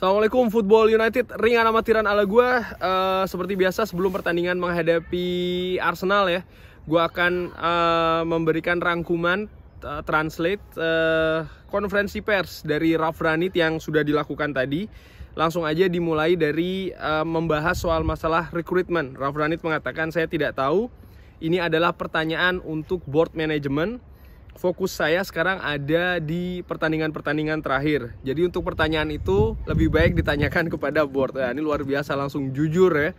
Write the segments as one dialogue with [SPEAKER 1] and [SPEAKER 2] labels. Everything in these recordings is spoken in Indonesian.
[SPEAKER 1] Assalamualaikum Football United ringan amatiran ala gue uh, seperti biasa sebelum pertandingan menghadapi Arsenal ya gue akan uh, memberikan rangkuman uh, translate uh, konferensi pers dari Raf Ranit yang sudah dilakukan tadi langsung aja dimulai dari uh, membahas soal masalah rekrutmen Raf Ranit mengatakan saya tidak tahu ini adalah pertanyaan untuk board management fokus saya sekarang ada di pertandingan-pertandingan terakhir. Jadi untuk pertanyaan itu lebih baik ditanyakan kepada board. Nah, ini luar biasa langsung jujur ya.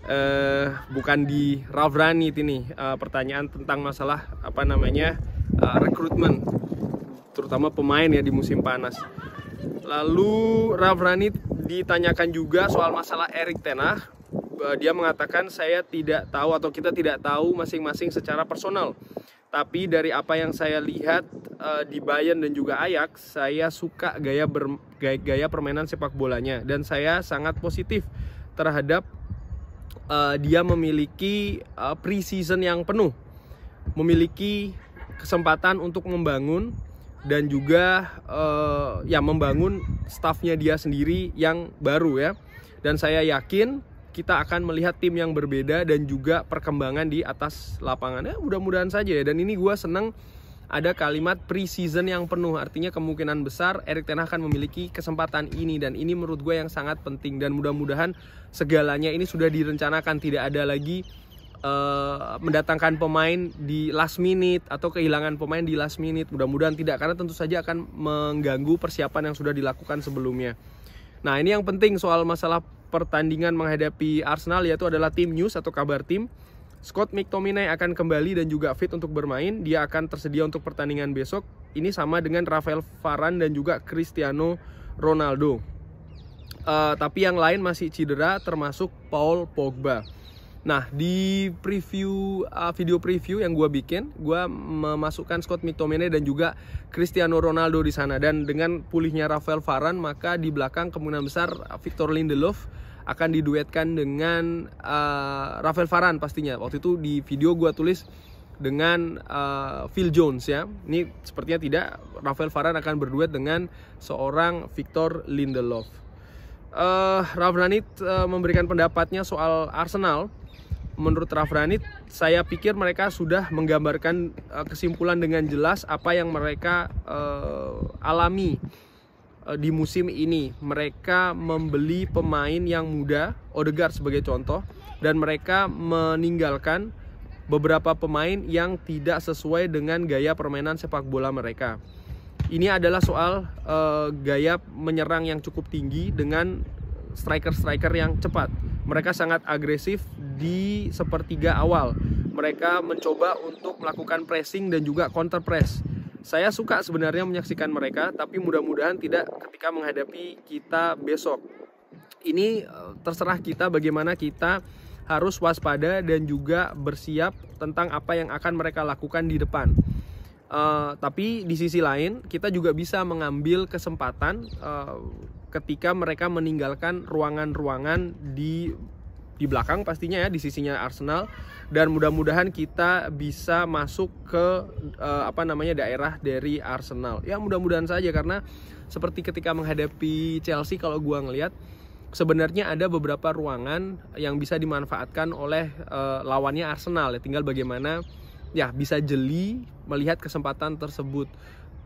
[SPEAKER 1] Uh, bukan di Ralph Ranit ini uh, eh, pertanyaan tentang masalah apa namanya uh, rekrutmen terutama pemain ya di musim panas. Lalu Ralph Ranit ditanyakan juga soal masalah Erik Tenah. dia mengatakan saya tidak tahu atau kita tidak tahu masing-masing secara personal tapi dari apa yang saya lihat uh, di Bayern dan juga Ajax, saya suka gaya ber, gaya, gaya permainan sepak bolanya dan saya sangat positif terhadap uh, dia memiliki uh, pre-season yang penuh, memiliki kesempatan untuk membangun dan juga uh, ya membangun stafnya dia sendiri yang baru ya. Dan saya yakin kita akan melihat tim yang berbeda dan juga perkembangan di atas lapangannya mudah-mudahan saja ya. Dan ini gue seneng ada kalimat pre-season yang penuh. Artinya kemungkinan besar Erik Ten Hag akan memiliki kesempatan ini dan ini menurut gue yang sangat penting dan mudah-mudahan segalanya ini sudah direncanakan tidak ada lagi uh, mendatangkan pemain di last minute atau kehilangan pemain di last minute. Mudah-mudahan tidak karena tentu saja akan mengganggu persiapan yang sudah dilakukan sebelumnya. Nah, ini yang penting soal masalah pertandingan menghadapi Arsenal yaitu adalah tim news atau kabar tim. Scott McTominay akan kembali dan juga fit untuk bermain. Dia akan tersedia untuk pertandingan besok. Ini sama dengan Rafael Varane dan juga Cristiano Ronaldo. Uh, tapi yang lain masih cedera termasuk Paul Pogba. Nah, di preview uh, video preview yang gue bikin, gue memasukkan Scott McTominay dan juga Cristiano Ronaldo di sana. Dan dengan pulihnya Rafael Varane, maka di belakang kemungkinan besar Victor Lindelof akan diduetkan dengan uh, Rafael Varane pastinya. Waktu itu di video gue tulis dengan uh, Phil Jones ya. Ini sepertinya tidak Rafael Varane akan berduet dengan seorang Victor Lindelof. Uh, Ralf Ranit uh, memberikan pendapatnya soal Arsenal menurut Rafrani saya pikir mereka sudah menggambarkan uh, kesimpulan dengan jelas apa yang mereka uh, alami eh, di musim ini. Mereka membeli pemain yang muda, Odegaard sebagai contoh, dan mereka meninggalkan beberapa pemain yang tidak sesuai dengan gaya permainan sepak bola mereka. Ini adalah soal uh, gaya menyerang yang cukup tinggi dengan striker-striker yang cepat mereka sangat agresif di sepertiga awal. Mereka mencoba untuk melakukan pressing dan juga counter press. Saya suka sebenarnya menyaksikan mereka, tapi mudah-mudahan tidak ketika menghadapi kita besok. Ini eh, terserah kita bagaimana kita harus waspada dan juga bersiap tentang apa yang akan mereka lakukan di depan. Uh, tapi di sisi lain, kita juga bisa mengambil kesempatan uh, ketika mereka meninggalkan ruangan-ruangan di di belakang pastinya ya di sisinya Arsenal dan mudah-mudahan kita bisa masuk ke uh, apa namanya daerah dari Arsenal. Ya mudah-mudahan saja karena seperti ketika menghadapi Chelsea kalau gua ngelihat sebenarnya ada beberapa ruangan yang bisa dimanfaatkan oleh uh, lawannya Arsenal ya tinggal bagaimana ya bisa jeli melihat kesempatan tersebut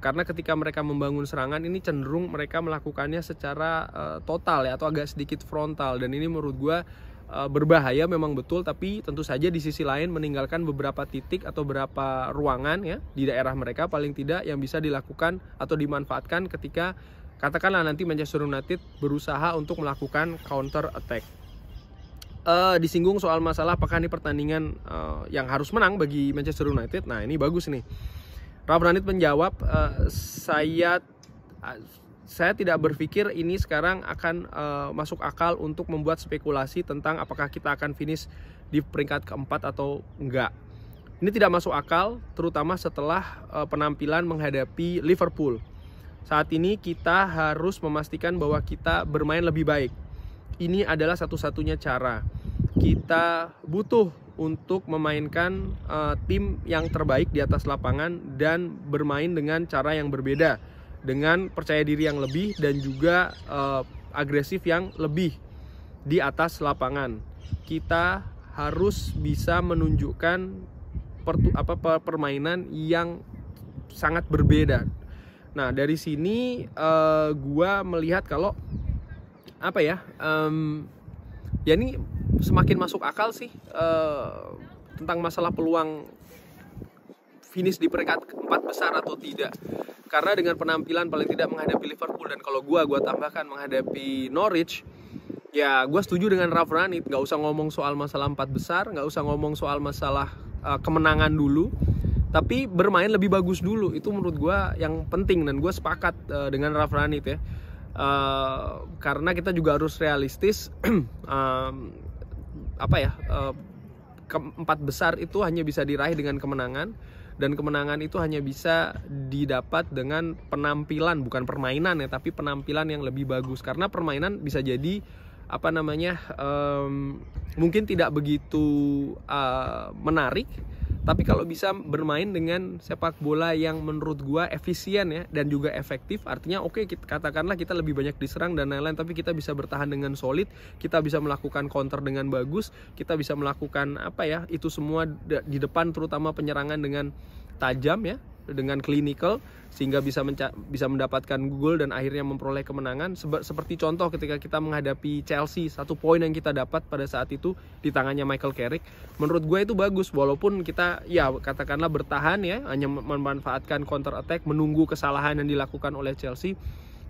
[SPEAKER 1] karena ketika mereka membangun serangan ini cenderung mereka melakukannya secara uh, total ya atau agak sedikit frontal dan ini menurut gue uh, berbahaya memang betul tapi tentu saja di sisi lain meninggalkan beberapa titik atau beberapa ruangan ya di daerah mereka paling tidak yang bisa dilakukan atau dimanfaatkan ketika katakanlah nanti Manchester United berusaha untuk melakukan counter attack uh, disinggung soal masalah apakah ini pertandingan uh, yang harus menang bagi Manchester United nah ini bagus nih Rav Ranit menjawab, e, saya eh, saya tidak berpikir ini sekarang akan e, masuk akal untuk membuat spekulasi tentang apakah kita akan finish di peringkat keempat atau enggak. Ini tidak masuk akal, terutama setelah e, penampilan menghadapi Liverpool. Saat ini kita harus memastikan bahwa kita bermain lebih baik. Ini adalah satu-satunya cara. Kita butuh untuk memainkan uh, tim yang terbaik di atas lapangan dan bermain dengan cara yang berbeda dengan percaya diri yang lebih dan juga uh, agresif yang lebih di atas lapangan. Kita harus bisa menunjukkan pertu, apa permainan yang sangat berbeda. Nah, dari sini uh, gua melihat kalau apa ya? Um, ya ini semakin masuk akal sih uh, tentang masalah peluang finish di peringkat empat besar atau tidak karena dengan penampilan paling tidak menghadapi Liverpool dan kalau gue gue tambahkan menghadapi Norwich ya gue setuju dengan Ralf Ranit nggak usah ngomong soal masalah empat besar nggak usah ngomong soal masalah uh, kemenangan dulu tapi bermain lebih bagus dulu itu menurut gue yang penting dan gue sepakat uh, dengan Ralf Ranit ya uh, karena kita juga harus realistis um, apa ya empat eh, keempat besar itu hanya bisa diraih dengan kemenangan dan kemenangan itu hanya bisa didapat dengan penampilan bukan permainan ya tapi penampilan yang lebih bagus karena permainan bisa jadi apa namanya um, mungkin tidak begitu uh, menarik tapi kalau bisa bermain dengan sepak bola yang menurut gua efisien ya dan juga efektif artinya oke okay, kita, katakanlah kita lebih banyak diserang dan lain-lain tapi kita bisa bertahan dengan solid kita bisa melakukan counter dengan bagus kita bisa melakukan apa ya itu semua di depan terutama penyerangan dengan tajam ya dengan clinical sehingga bisa bisa mendapatkan Google dan akhirnya memperoleh kemenangan seperti contoh ketika kita menghadapi Chelsea satu poin yang kita dapat pada saat itu di tangannya Michael Carrick menurut gue itu bagus walaupun kita ya katakanlah bertahan ya hanya memanfaatkan counter attack menunggu kesalahan yang dilakukan oleh Chelsea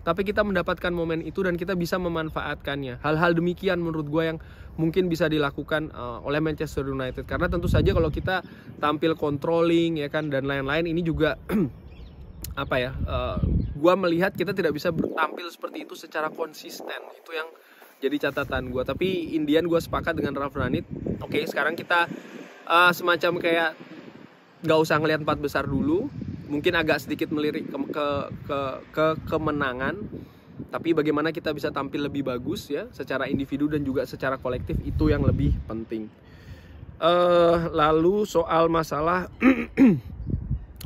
[SPEAKER 1] tapi kita mendapatkan momen itu dan kita bisa memanfaatkannya. Hal-hal demikian menurut gue yang mungkin bisa dilakukan uh, oleh Manchester United karena tentu saja kalau kita tampil controlling ya kan dan lain-lain ini juga apa ya? Uh, eh, gue melihat kita tidak bisa bertampil seperti itu secara konsisten. Itu yang jadi catatan gue. Tapi Indian gue sepakat dengan Ralf Ranit. Oke, okay, sekarang kita uh, semacam kayak gak usah ngeliat empat besar dulu mungkin agak sedikit melirik ke ke ke, ke kemenangan tapi bagaimana kita bisa tampil lebih bagus ya secara individu dan juga secara kolektif itu yang lebih penting uh, lalu soal masalah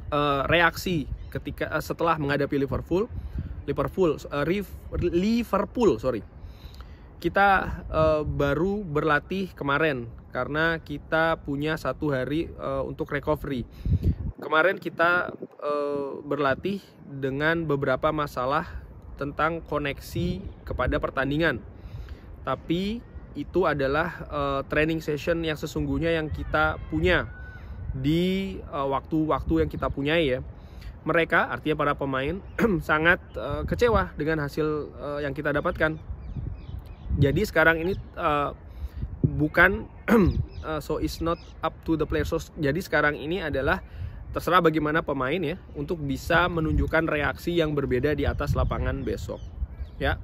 [SPEAKER 1] uh, reaksi ketika uh, setelah menghadapi Liverpool Liverpool uh, Liverpool sorry kita uh, baru berlatih kemarin karena kita punya satu hari uh, untuk recovery kemarin kita Eh, berlatih dengan beberapa masalah tentang koneksi kepada pertandingan. Tapi itu adalah uh, training session yang sesungguhnya yang kita punya di eh, waktu-waktu uh, yang kita punya ya. Mereka artinya para pemain sangat uh, kecewa dengan hasil uh, yang kita dapatkan. Jadi sekarang ini uh, bukan uh, so it's not up to the players. So, jadi sekarang ini adalah terserah bagaimana pemain ya untuk bisa menunjukkan reaksi yang berbeda di atas lapangan besok. Ya,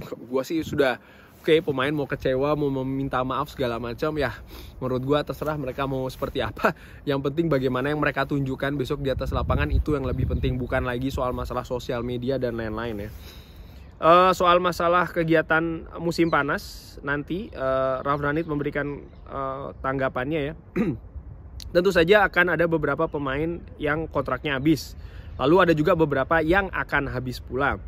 [SPEAKER 1] gue sih sudah oke okay, pemain mau kecewa mau meminta maaf segala macam ya menurut gue terserah mereka mau seperti apa yang penting bagaimana yang mereka tunjukkan besok di atas lapangan itu yang lebih penting bukan lagi soal masalah sosial media dan lain-lain ya eh, soal masalah kegiatan musim panas nanti uh, eh, Ranit memberikan eh, tanggapannya ya tentu saja akan ada beberapa pemain yang kontraknya habis. Lalu ada juga beberapa yang akan habis pula.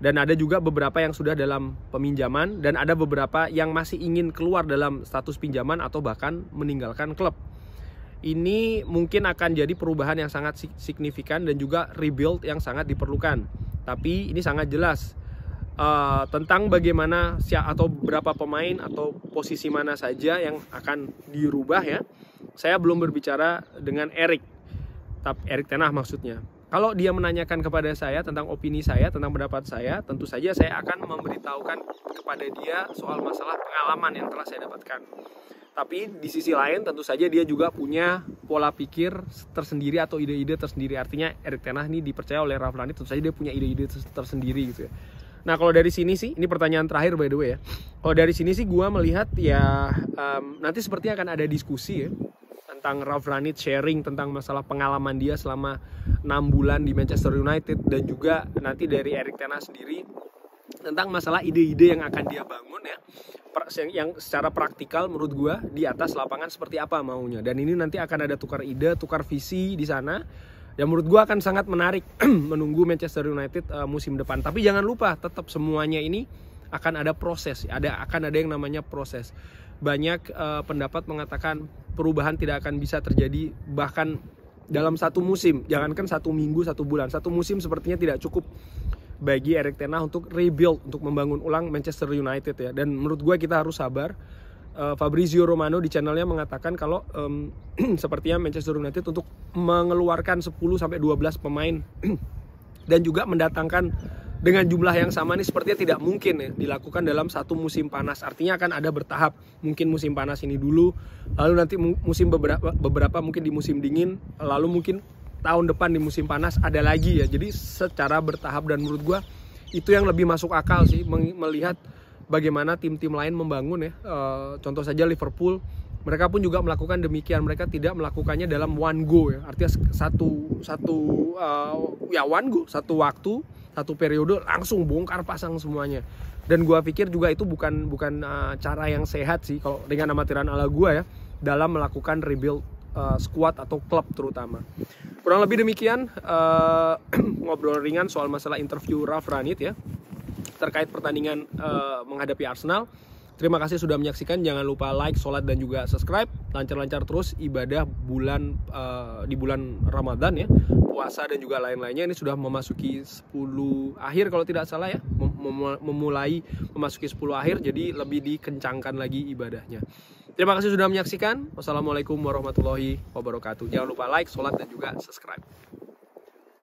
[SPEAKER 1] Dan ada juga beberapa yang sudah dalam peminjaman dan ada beberapa yang masih ingin keluar dalam status pinjaman atau bahkan meninggalkan klub. Ini mungkin akan jadi perubahan yang sangat signifikan dan juga rebuild yang sangat diperlukan. Tapi ini sangat jelas uh, tentang bagaimana atau berapa pemain atau posisi mana saja yang akan dirubah ya. Saya belum berbicara dengan Erik, tapi Erik Tenah maksudnya. Kalau dia menanyakan kepada saya tentang opini saya, tentang pendapat saya, tentu saja saya akan memberitahukan kepada dia soal masalah pengalaman yang telah saya dapatkan. Tapi di sisi lain tentu saja dia juga punya pola pikir tersendiri atau ide-ide tersendiri. Artinya Erik Tenah ini dipercaya oleh Raflani tentu saja dia punya ide-ide tersendiri gitu ya Nah kalau dari sini sih, ini pertanyaan terakhir by the way ya. Kalau dari sini sih gue melihat ya um, nanti seperti akan ada diskusi ya tentang Ralph Ranit sharing tentang masalah pengalaman dia selama 6 bulan di Manchester United dan juga nanti dari Erik Tena sendiri tentang masalah ide-ide yang akan dia bangun ya yang secara praktikal menurut gue di atas lapangan seperti apa maunya dan ini nanti akan ada tukar ide tukar visi di sana Ya menurut gue akan sangat menarik menunggu Manchester United uh, musim depan. Tapi jangan lupa tetap semuanya ini akan ada proses, ada akan ada yang namanya proses. Banyak uh, pendapat mengatakan perubahan tidak akan bisa terjadi bahkan dalam satu musim, jangankan satu minggu, satu bulan, satu musim sepertinya tidak cukup bagi Erik Ten Hag untuk rebuild, untuk membangun ulang Manchester United ya. Dan menurut gue kita harus sabar Eh, Fabrizio Romano di channelnya mengatakan kalau um, sepertinya Manchester United untuk mengeluarkan 10 sampai 12 pemain dan juga mendatangkan dengan jumlah yang sama ini sepertinya tidak mungkin ya dilakukan dalam satu musim panas. Artinya akan ada bertahap. Mungkin musim panas ini dulu, lalu nanti musim beberapa beberapa mungkin di musim dingin, lalu mungkin tahun depan di musim panas ada lagi ya. Jadi secara bertahap dan menurut gue itu yang lebih masuk akal sih melihat bagaimana tim-tim lain membangun ya. Uh, contoh saja Liverpool, mereka pun juga melakukan demikian. Mereka tidak melakukannya dalam one go ya. Artinya satu satu uh, ya one go, satu waktu, satu periode langsung bongkar pasang semuanya. Dan gua pikir juga itu bukan bukan uh, cara yang sehat sih kalau dengan amatiran ala gua ya dalam melakukan rebuild uh, squad atau klub terutama. Kurang lebih demikian uh, ngobrol ringan soal masalah interview Raf Ranit ya terkait pertandingan uh, menghadapi Arsenal. Terima kasih sudah menyaksikan. Jangan lupa like, sholat dan juga subscribe. Lancar-lancar terus ibadah bulan uh, di bulan Ramadan ya, puasa dan juga lain-lainnya. Ini sudah memasuki 10 akhir kalau tidak salah ya, mem memulai memasuki 10 akhir. Jadi lebih dikencangkan lagi ibadahnya. Terima kasih sudah menyaksikan. Wassalamualaikum warahmatullahi wabarakatuh. Jangan lupa like, sholat dan juga subscribe.